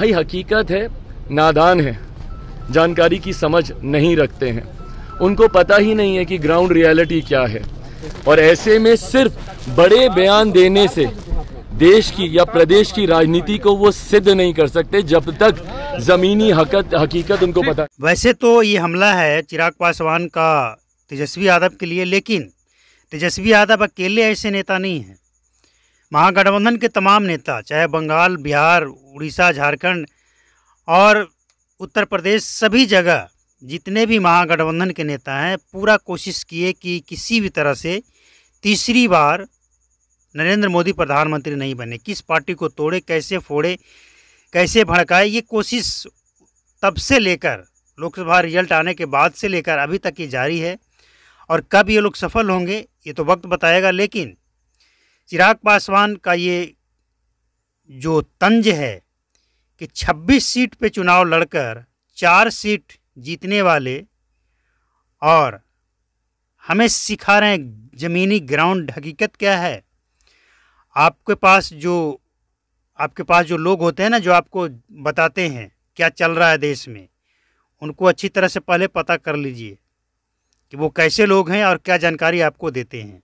भाई हकीकत है नादान है जानकारी की समझ नहीं रखते हैं उनको पता ही नहीं है कि ग्राउंड रियलिटी क्या है और ऐसे में सिर्फ बड़े बयान देने से देश की या प्रदेश की राजनीति को वो सिद्ध नहीं कर सकते जब तक जमीनी हकत हकीकत उनको पता वैसे तो ये हमला है चिराग पासवान का तेजस्वी यादव के लिए लेकिन तेजस्वी यादव अकेले ऐसे नेता नहीं है महागठबंधन के तमाम नेता चाहे बंगाल बिहार उड़ीसा झारखंड और उत्तर प्रदेश सभी जगह जितने भी महागठबंधन के नेता हैं पूरा कोशिश किए कि किसी भी तरह से तीसरी बार नरेंद्र मोदी प्रधानमंत्री नहीं बने किस पार्टी को तोड़े कैसे फोड़े कैसे भड़काए ये कोशिश तब से लेकर लोकसभा रिजल्ट आने के बाद से लेकर अभी तक ये जारी है और कब ये लोग सफल होंगे ये तो वक्त बताएगा लेकिन चिराग पासवान का ये जो तंज है कि 26 सीट पे चुनाव लड़कर चार सीट जीतने वाले और हमें सिखा रहे हैं ज़मीनी ग्राउंड हकीकत क्या है आपके पास जो आपके पास जो लोग होते हैं ना जो आपको बताते हैं क्या चल रहा है देश में उनको अच्छी तरह से पहले पता कर लीजिए कि वो कैसे लोग हैं और क्या जानकारी आपको देते हैं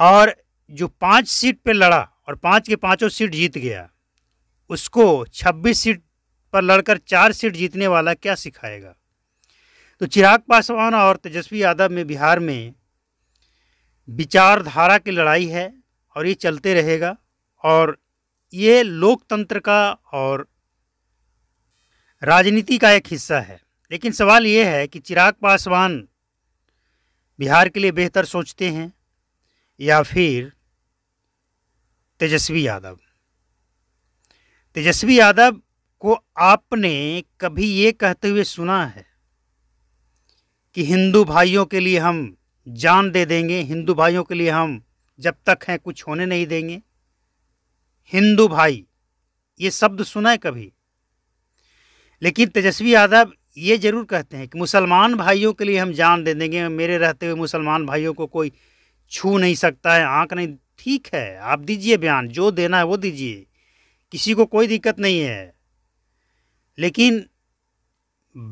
और जो पाँच सीट पे लड़ा और पाँच के पाँचों सीट जीत गया उसको छब्बीस सीट पर लड़कर चार सीट जीतने वाला क्या सिखाएगा तो चिराग पासवान और तेजस्वी यादव में बिहार में विचारधारा की लड़ाई है और ये चलते रहेगा और ये लोकतंत्र का और राजनीति का एक हिस्सा है लेकिन सवाल ये है कि चिराग पासवान बिहार के लिए बेहतर सोचते हैं या फिर तेजस्वी यादव तेजस्वी यादव को आपने कभी ये कहते हुए सुना है कि हिंदू भाइयों के लिए हम जान दे देंगे हिंदू भाइयों के लिए हम जब तक हैं कुछ होने नहीं देंगे हिंदू भाई ये शब्द सुना है कभी लेकिन तेजस्वी यादव ये जरूर कहते हैं कि मुसलमान भाइयों के लिए हम जान दे देंगे मेरे रहते हुए मुसलमान भाइयों को कोई छू नहीं सकता है आँख नहीं ठीक है आप दीजिए बयान जो देना है वो दीजिए किसी को कोई दिक्कत नहीं है लेकिन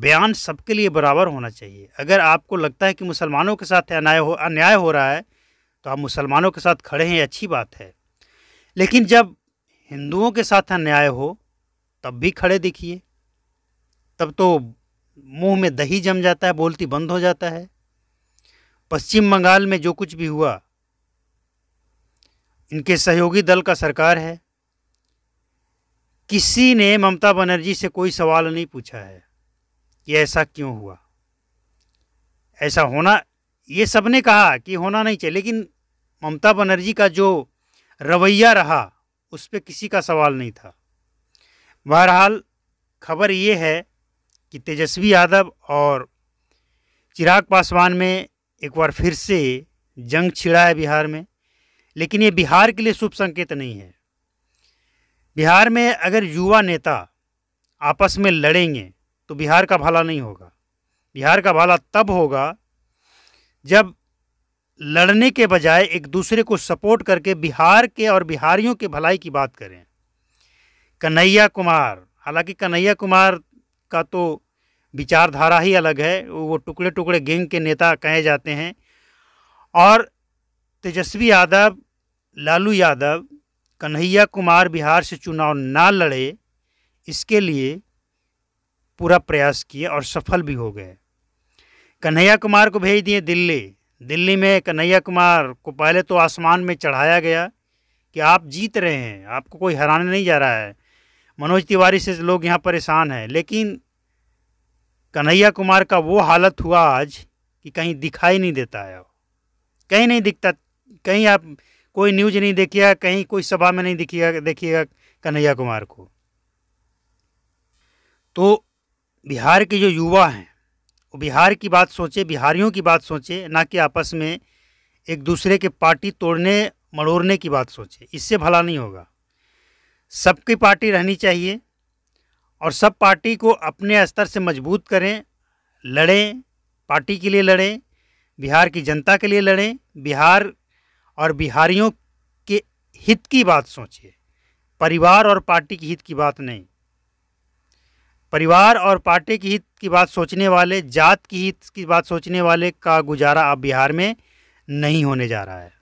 बयान सबके लिए बराबर होना चाहिए अगर आपको लगता है कि मुसलमानों के साथ अन्याय हो अन्याय हो रहा है तो आप मुसलमानों के साथ खड़े हैं अच्छी बात है लेकिन जब हिंदुओं के साथ अन्याय हो तब भी खड़े दिखिए तब तो मुंह में दही जम जाता है बोलती बंद हो जाता है पश्चिम बंगाल में जो कुछ भी हुआ इनके सहयोगी दल का सरकार है किसी ने ममता बनर्जी से कोई सवाल नहीं पूछा है कि ऐसा क्यों हुआ ऐसा होना ये सबने कहा कि होना नहीं चाहिए लेकिन ममता बनर्जी का जो रवैया रहा उस पर किसी का सवाल नहीं था बहरहाल खबर ये है कि तेजस्वी यादव और चिराग पासवान में एक बार फिर से जंग छिड़ा है बिहार में लेकिन ये बिहार के लिए शुभ संकेत नहीं है बिहार में अगर युवा नेता आपस में लड़ेंगे तो बिहार का भला नहीं होगा बिहार का भला तब होगा जब लड़ने के बजाय एक दूसरे को सपोर्ट करके बिहार के और बिहारियों के भलाई की बात करें कन्हैया कुमार हालांकि कन्हैया कुमार का तो विचारधारा ही अलग है वो टुकड़े टुकड़े गैंग के नेता कहे जाते हैं और तेजस्वी यादव लालू यादव कन्हैया कुमार बिहार से चुनाव ना लड़े इसके लिए पूरा प्रयास किए और सफल भी हो गए कन्हैया कुमार को भेज दिए दिल्ली दिल्ली में कन्हैया कुमार को पहले तो आसमान में चढ़ाया गया कि आप जीत रहे हैं आपको कोई हराने नहीं जा रहा है मनोज तिवारी से लोग यहाँ परेशान हैं लेकिन कन्हैया कुमार का वो हालत हुआ आज कि कहीं दिखाई नहीं देता है कहीं नहीं दिखता कहीं आप कोई न्यूज नहीं देखिएगा कहीं कोई सभा में नहीं दिखिएगा देखिएगा कन्हैया कुमार को तो बिहार के जो युवा हैं वो बिहार की बात सोचे बिहारियों की बात सोचे ना कि आपस में एक दूसरे के पार्टी तोड़ने मड़ोड़ने की बात सोचे इससे भला नहीं होगा सबकी पार्टी रहनी चाहिए और सब पार्टी को अपने स्तर से मजबूत करें लड़ें पार्टी के लिए लड़ें बिहार की जनता के लिए लड़ें बिहार और बिहारियों के हित की बात सोचिए परिवार और पार्टी के हित की बात नहीं परिवार और पार्टी के हित की बात सोचने वाले जात की हित की बात सोचने वाले का गुजारा अब बिहार में नहीं होने जा रहा है